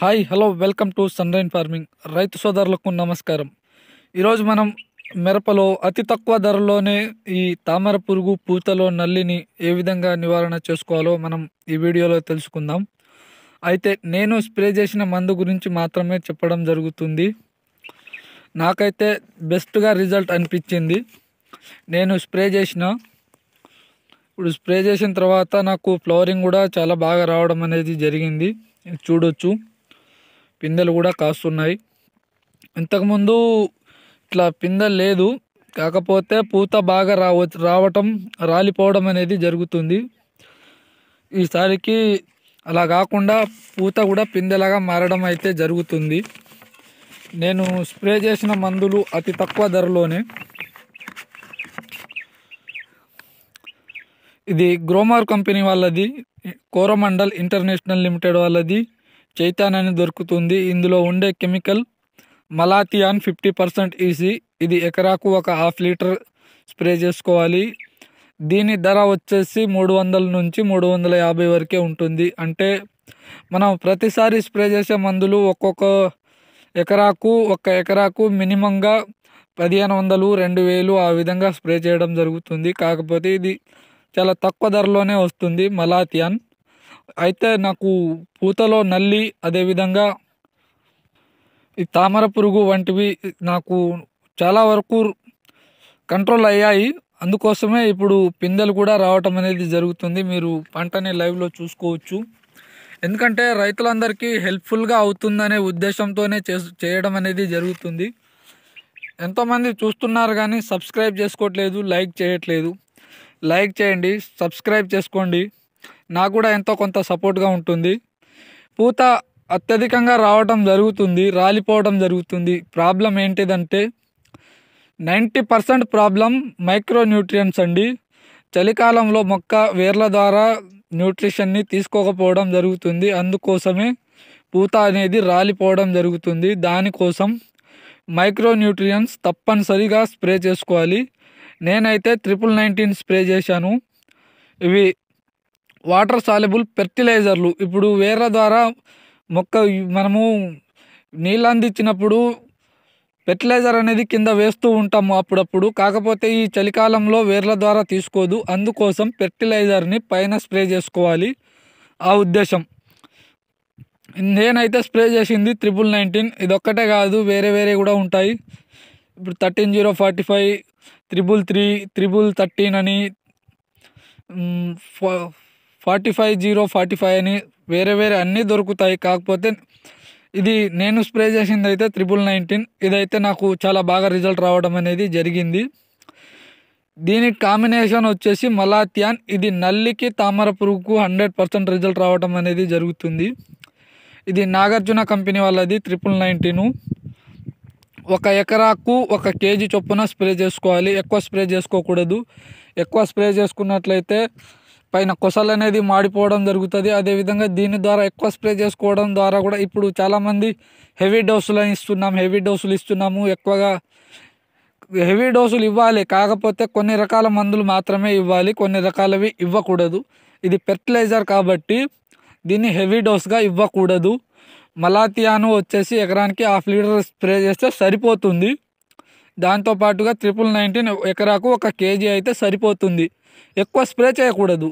hi hello welcome to sunrain farming రైతు సోదరులకు నమస్కారం ఈరోజు మనం మిరపలో అతి తక్కువ ధరలోనే ఈ తామర పురుగు పూతలో నల్లిని ఏ విధంగా నివారణ చేసుకోవాలో మనం ఈ వీడియోలో తెలుసుకుందాం అయితే నేను స్ప్రే చేసిన మందు గురించి మాత్రమే చెప్పడం జరుగుతుంది నాకైతే బెస్ట్గా రిజల్ట్ అనిపించింది నేను స్ప్రే చేసిన ఇప్పుడు స్ప్రే చేసిన తర్వాత నాకు ఫ్లోరింగ్ కూడా చాలా బాగా రావడం అనేది జరిగింది చూడొచ్చు పిందెలు కూడా కాస్తున్నాయి ఇంతకుముందు ఇట్లా పిందెలు లేదు కాకపోతే పూత బాగా రావ రావటం రాలిపోవడం అనేది జరుగుతుంది ఈసారికి అలా కాకుండా పూత కూడా పిందెలాగా మారడం అయితే జరుగుతుంది నేను స్ప్రే చేసిన మందులు అతి తక్కువ ధరలోనే ఇది గ్రోమార్ కంపెనీ వాళ్ళది కోరమండల్ ఇంటర్నేషనల్ లిమిటెడ్ వాళ్ళది చైతన్యాన్ని దొరుకుతుంది ఇందులో ఉండే chemical malathion fifty percent EC ఇది ఎకరాకు ఒక హాఫ్ లీటర్ స్ప్రే చేసుకోవాలి దీని ధర వచ్చేసి మూడు వందల నుంచి మూడు వందల యాభై వరకే ఉంటుంది అంటే మనం ప్రతిసారి స్ప్రే చేసే మందులు ఒక్కొక్క ఎకరాకు ఒక్క ఎకరాకు మినిమంగా పదిహేను వందలు రెండు వేలు ఆ విధంగా స్ప్రే చేయడం జరుగుతుంది కాకపోతే ఇది చాలా తక్కువ ధరలోనే వస్తుంది మలాథియాన్ అయితే నాకు పూతలో నల్లి అదేవిధంగా ఈ తామర పురుగు వంటివి నాకు చాలా వరకు కంట్రోల్ అయ్యాయి అందుకోసమే ఇప్పుడు పిందెలు కూడా రావటం అనేది జరుగుతుంది మీరు పంటని లైవ్లో చూసుకోవచ్చు ఎందుకంటే రైతులందరికీ హెల్ప్ఫుల్గా అవుతుందనే ఉద్దేశంతోనే చేయడం అనేది జరుగుతుంది ఎంతోమంది చూస్తున్నారు కానీ సబ్స్క్రైబ్ చేసుకోవట్లేదు లైక్ చేయట్లేదు లైక్ చేయండి సబ్స్క్రైబ్ చేసుకోండి నాకు కూడా ఎంతో కొంత సపోర్ట్గా ఉంటుంది పూత అత్యధికంగా రావడం జరుగుతుంది రాలిపోవడం జరుగుతుంది ప్రాబ్లం ఏంటిదంటే నైంటీ పర్సెంట్ ప్రాబ్లం మైక్రో అండి చలికాలంలో మొక్క వేర్ల ద్వారా న్యూట్రిషన్ని తీసుకోకపోవడం జరుగుతుంది అందుకోసమే పూత అనేది రాలిపోవడం జరుగుతుంది దానికోసం మైక్రో న్యూట్రియన్స్ తప్పనిసరిగా స్ప్రే చేసుకోవాలి నేనైతే ట్రిపుల్ నైన్టీన్ స్ప్రే చేశాను ఇవి వాటర్ సాల్యుబుల్ ఫెర్టిలైజర్లు ఇప్పుడు వేర్ల ద్వారా మొక్క మనము నీళ్ళు అందించినప్పుడు ఫెర్టిలైజర్ అనేది కింద వేస్తూ ఉంటాము అప్పుడప్పుడు కాకపోతే ఈ చలికాలంలో వేర్ల ద్వారా తీసుకోదు అందుకోసం ఫెర్టిలైజర్ని పైన స్ప్రే చేసుకోవాలి ఆ ఉద్దేశం నేనైతే స్ప్రే చేసింది త్రిపుల్ నైన్టీన్ ఇదొక్కటే కాదు వేరే వేరే కూడా ఉంటాయి ఇప్పుడు thirteen zero forty five triple three triple thirteen అని forty five zero forty five అని వేరే వేరే అన్నీ దొరుకుతాయి కాకపోతే ఇది నేను స్ప్రే చేసింది అయితే త్రిబుల్ నైన్టీన్ ఇదైతే నాకు చాలా బాగా రిజల్ట్ రావడం అనేది జరిగింది దీని కాంబినేషన్ వచ్చేసి మలాత్యాన్ ఇది నల్లికి తామర పురుగుకు హండ్రెడ్ పర్సెంట్ రిజల్ట్ రావడం అనేది జరుగుతుంది ఇది నాగార్జున కంపెనీ వాళ్ళది త్రిపుల్ నైన్టీను ఒక ఎకరాకు ఒక కేజీ చొప్పున స్ప్రే చేసుకోవాలి ఎక్కువ స్ప్రే చేసుకోకూడదు ఎక్కువ స్ప్రే చేసుకున్నట్లయితే పైన కొసలు అనేది మాడిపోవడం జరుగుతుంది అదేవిధంగా దీని ద్వారా ఎక్కువ స్ప్రే చేసుకోవడం ద్వారా కూడా ఇప్పుడు చాలామంది హెవీ డోసులు ఇస్తున్నాం హెవీ డోసులు ఇస్తున్నాము ఎక్కువగా హెవీ డోసులు ఇవ్వాలి కాకపోతే కొన్ని రకాల మందులు మాత్రమే ఇవ్వాలి కొన్ని రకాలవి ఇవ్వకూడదు ఇది ఫెర్టిలైజర్ కాబట్టి దీన్ని హెవీ డోస్గా ఇవ్వకూడదు మలాతియాను వచ్చేసి ఎకరానికి హాఫ్ లీటర్ స్ప్రే చేస్తే సరిపోతుంది దాంతో పాటుగా ట్రిపుల్ నైన్టీన్ ఎకరాకు ఒక కేజీ అయితే సరిపోతుంది ఎక్కువ స్ప్రే చేయకూడదు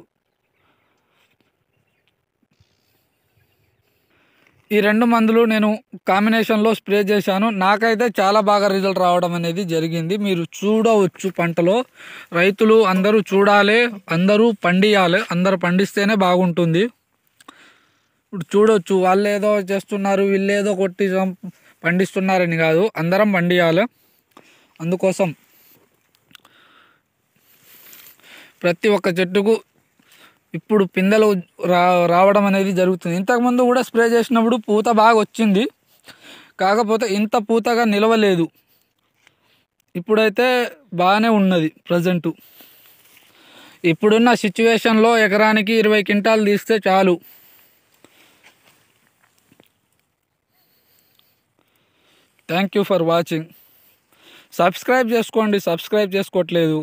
ఈ రెండు మందులు నేను కాంబినేషన్లో స్ప్రే చేశాను నాకైతే చాలా బాగా రిజల్ట్ రావడం అనేది జరిగింది మీరు చూడవచ్చు పంటలో రైతులు అందరూ చూడాలి అందరూ పండియాలి అందరు పండిస్తేనే బాగుంటుంది ఇప్పుడు చూడవచ్చు వాళ్ళు ఏదో చేస్తున్నారు వీళ్ళు ఏదో కొట్టి పండిస్తున్నారని కాదు అందరం పండియాలి అందుకోసం ప్రతి ఒక్క చెట్టుకు ఇప్పుడు పిందెలు రా రావడం అనేది జరుగుతుంది ఇంతకుముందు కూడా స్ప్రే చేసినప్పుడు పూత బాగా వచ్చింది కాకపోతే ఇంత పూతగా నిలవలేదు ఇప్పుడైతే బాగానే ఉన్నది ప్రజెంటు ఇప్పుడున్న సిచ్యువేషన్లో ఎకరానికి ఇరవై క్వింటాలు తీస్తే చాలు thank you for watching subscribe చేసుకోండి సబ్స్క్రైబ్ చేసుకోవట్లేదు